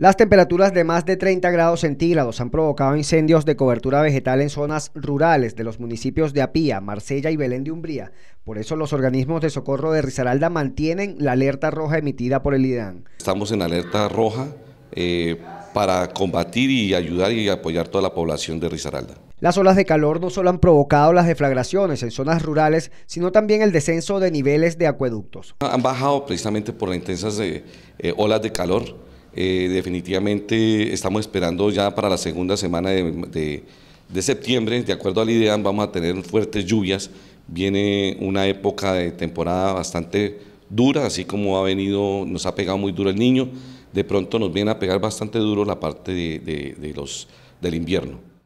Las temperaturas de más de 30 grados centígrados han provocado incendios de cobertura vegetal en zonas rurales de los municipios de Apía, Marsella y Belén de Umbría. Por eso los organismos de socorro de Risaralda mantienen la alerta roja emitida por el IDAN. Estamos en alerta roja eh, para combatir y ayudar y apoyar toda la población de Risaralda. Las olas de calor no solo han provocado las deflagraciones en zonas rurales, sino también el descenso de niveles de acueductos. Han bajado precisamente por las intensas eh, eh, olas de calor eh, definitivamente estamos esperando ya para la segunda semana de, de, de septiembre, de acuerdo la idea vamos a tener fuertes lluvias. Viene una época de temporada bastante dura, así como ha venido, nos ha pegado muy duro el niño, de pronto nos viene a pegar bastante duro la parte de los, del invierno.